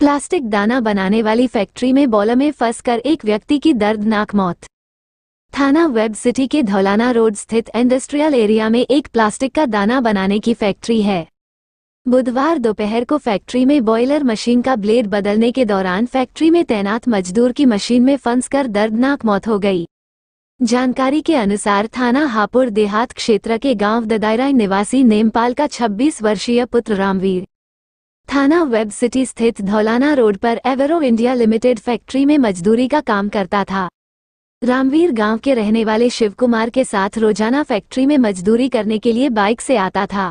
plastic दाना बनाने वाली फैक्ट्री में बॉल में फंसकर एक व्यक्ति की दर्दनाक मौत थाना वेब सिटी के धौलाना रोड स्थित इंडस्ट्रियल एरिया में एक प्लास्टिक का दाना बनाने की फैक्ट्री है बुधवार दोपहर को फैक्ट्री में बॉयलर मशीन का ब्लेड बदलने के दौरान फैक्ट्री में तैनात मजदूर की मशीन में फंसकर दर्दनाक मौत हो गई जानकारी के अनुसार थाना हापुड़ देहात क्षेत्र के गांव ददायराय निवासी नेमपाल का 26 वर्षीय पुत्र रामवीर थाना वेब सिटी स्थित धौलाना रोड पर एवरो इंडिया लिमिटेड फैक्ट्री में मजदूरी का काम करता था रामवीर गांव के रहने वाले शिवकुमार के साथ रोजाना फैक्ट्री में मजदूरी करने के लिए बाइक से आता था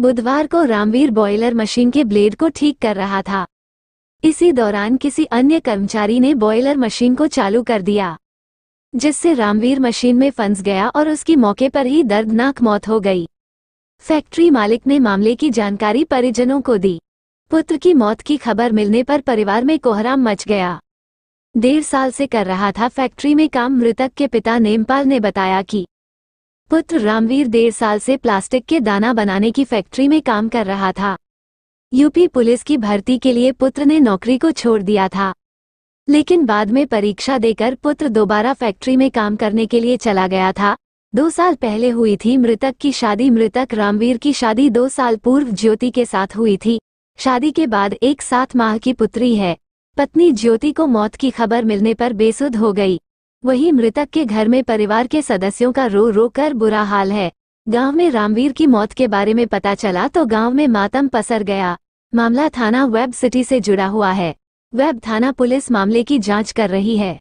बुधवार को रामवीर बॉयलर मशीन के ब्लेड को ठीक कर रहा था इसी दौरान किसी अन्य कर्मचारी ने बॉयलर मशीन को चालू कर दिया जिससे रामवीर मशीन में फंस गया और उसकी मौके पर ही दर्दनाक मौत हो गई फैक्ट्री मालिक ने मामले की जानकारी परिजनों को दी पुत्र की मौत की खबर मिलने पर परिवार में कोहराम मच गया डेढ़ साल से कर रहा था फैक्ट्री में काम मृतक के पिता नेमपाल ने बताया कि पुत्र रामवीर डेढ़ साल से प्लास्टिक के दाना बनाने की फैक्ट्री में काम कर रहा था यूपी पुलिस की भर्ती के लिए पुत्र ने नौकरी को छोड़ दिया था लेकिन बाद में परीक्षा देकर पुत्र दोबारा फैक्ट्री में काम करने के लिए चला गया था दो साल पहले हुई थी मृतक की शादी मृतक रामवीर की शादी दो साल पूर्व ज्योति के साथ हुई थी शादी के बाद एक सात माह की पुत्री है पत्नी ज्योति को मौत की खबर मिलने पर बेसुध हो गई वही मृतक के घर में परिवार के सदस्यों का रो रो कर बुरा हाल है गांव में रामवीर की मौत के बारे में पता चला तो गांव में मातम पसर गया मामला थाना वेब सिटी से जुड़ा हुआ है वेब थाना पुलिस मामले की जांच कर रही है